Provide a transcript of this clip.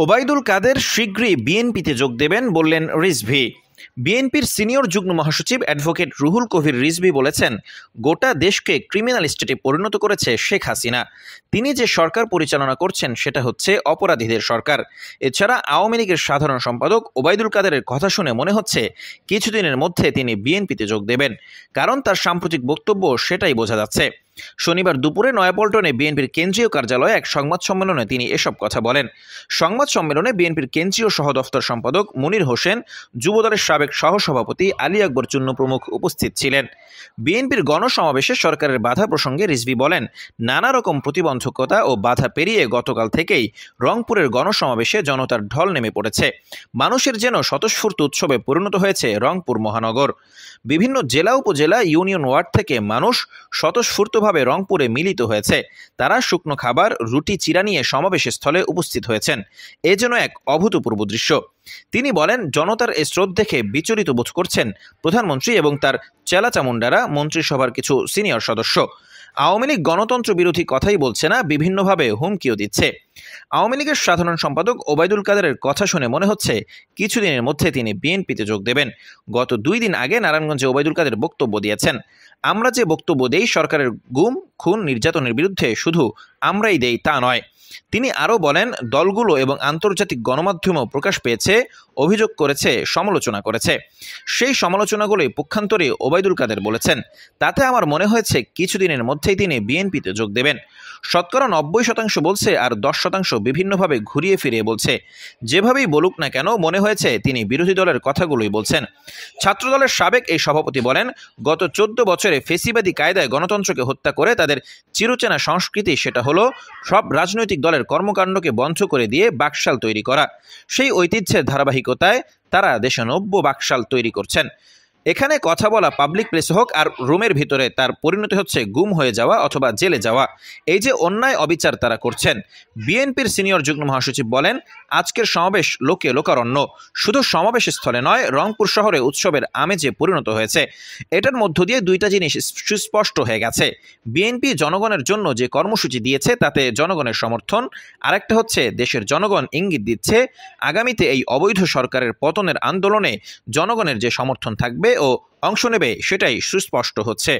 ওবায়দুল কাদের শীঘ্রই বিএনপিতে যোগ দেবেন বললেন রিজভি বিএনপির সিনিয়র যুগ্ম মহাসচিব অ্যাডভোকেট রুহুল কবির রিজভি বলেছেন গোটা দেশকে ক্রিমিনাল স্টেটে পরিণত করেছে শেখ হাসিনা তিনি যে সরকার পরিচালনা করছেন সেটা হচ্ছে অপরাধীদের সরকার এছাড়া আওয়ামী লীগের সাধারণ সম্পাদক ওবায়দুল কাদেরের কথা শুনে মনে হচ্ছে কিছুদিনের মধ্যে তিনি বিএনপিতে যোগ দেবেন কারণ তার সাম্প্রতিক বক্তব্য সেটাই বোঝা যাচ্ছে শনিবার দুপুরে নয়াপল্টনে বিএনপির কেন্দ্রীয় কার্যালয়ে এক সংবাদ সম্মেলনে তিনি এসব কথা বলেন সংবাদ সম্মেলনে বিএনপির কেন্দ্রীয় সহদফতর সম্পাদক মনির হোসেন যুবদলের সাবেক সহসভাপতি আলী আকবর চুন্ন প্রমুখ উপস্থিত ছিলেন বিএনপির গণসমাবেশে সরকারের বাধা প্রসঙ্গে রিজভি বলেন নানা রকম প্রতিবন্ধকতা ও বাধা পেরিয়ে গতকাল থেকেই রংপুরের গণসমাবেশে জনতার ঢল নেমে পড়েছে মানুষের যেন স্বতঃস্ফূর্ত উৎসবে পরিণত হয়েছে রংপুর মহানগর বিভিন্ন জেলা উপজেলা ইউনিয়ন ওয়ার্ড থেকে মানুষ স্বতঃস্ফূর্ত যৌথভাবে রংপুরে মিলিত হয়েছে তারা শুকনো খাবার রুটি চিরা নিয়ে সমাবেশ স্থলে উপস্থিত হয়েছেন এ যেন এক অভূতপূর্ব দৃশ্য তিনি বলেন জনতার এ স্রোত দেখে বিচলিত বোধ করছেন প্রধানমন্ত্রী এবং তার চেলাচামুন্ডারা মন্ত্রিসভার কিছু সিনিয়র সদস্য আওয়ামী লীগ গণতন্ত্র বিরোধী কথাই বলছে না বিভিন্নভাবে হুমকিও দিচ্ছে আওয়ামী লীগের সাধারণ সম্পাদক ওবায়দুল কাদেরের কথা শুনে মনে হচ্ছে কিছুদিনের মধ্যে তিনি বিএনপিতে যোগ দেবেন গত দুই দিন আগে নারায়ণগঞ্জে ওবায়দুল কাদের বক্তব্য দিয়েছেন আমরা যে বক্তব্য দেই সরকারের গুম খুন নির্যাতনের বিরুদ্ধে শুধু আমরাই দেই তা নয় তিনি আরও বলেন দলগুলো এবং আন্তর্জাতিক গণমাধ্যমেও প্রকাশ পেয়েছে অভিযোগ করেছে সমালোচনা করেছে সেই সমালোচনাগুলোই পক্ষান্তরে ওবায়দুল কাদের বলেছেন তাতে আমার মনে হয়েছে কিছুদিনের মধ্যেই তিনি বিএনপিতে যোগ দেবেন শতকরা নব্বই শতাংশ বলছে আর দশ শতাংশ বিভিন্নভাবে ঘুরিয়ে ফিরিয়ে বলছে যেভাবেই বলুক না কেন মনে হয়েছে তিনি বিরোধী দলের কথাগুলোই বলছেন ছাত্রদলের সাবেক এই সভাপতি বলেন গত চোদ্দ বছরে ফেসিবাদী কায়দায় গণতন্ত্রকে হত্যা করে তাদের চিরচেনা সংস্কৃতি সেটা হলো সব রাজনৈতিক দলের কর্মকাণ্ডকে বঞ্চ করে দিয়ে বাকশাল তৈরি করা সেই ঐতিহ্যের ধারাবাহিকতায় তারা দেশে নব্য বাকশাল তৈরি করছেন এখানে কথা বলা পাবলিক প্লেসে হোক আর রুমের ভিতরে তার পরিণতি হচ্ছে গুম হয়ে যাওয়া অথবা জেলে যাওয়া এই যে অন্যায় অবিচার তারা করছেন বিএনপির সিনিয়র যুগ্ম মহাসচিব বলেন আজকের সমাবেশ লোকে লোকারণ্য শুধু সমাবেশ স্থলে নয় রংপুর শহরে উৎসবের আমেজে পরিণত হয়েছে এটার মধ্য দিয়ে দুইটা জিনিস সুস্পষ্ট হয়ে গেছে বিএনপি জনগণের জন্য যে কর্মসূচি দিয়েছে তাতে জনগণের সমর্থন আরেকটা হচ্ছে দেশের জনগণ ইঙ্গিত দিচ্ছে আগামীতে এই অবৈধ সরকারের পতনের আন্দোলনে জনগণের যে সমর্থন থাকবে ও অংশ নেবে সেটাই সুস্পষ্ট হচ্ছে